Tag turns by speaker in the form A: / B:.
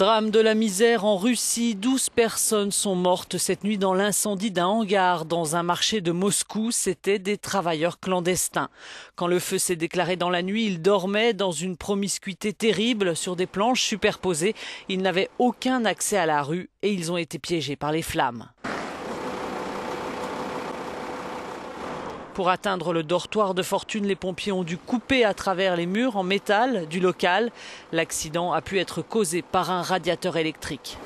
A: Drame de la misère en Russie. 12 personnes sont mortes cette nuit dans l'incendie d'un hangar dans un marché de Moscou. C'était des travailleurs clandestins. Quand le feu s'est déclaré dans la nuit, ils dormaient dans une promiscuité terrible sur des planches superposées. Ils n'avaient aucun accès à la rue et ils ont été piégés par les flammes. Pour atteindre le dortoir de fortune, les pompiers ont dû couper à travers les murs en métal du local. L'accident a pu être causé par un radiateur électrique.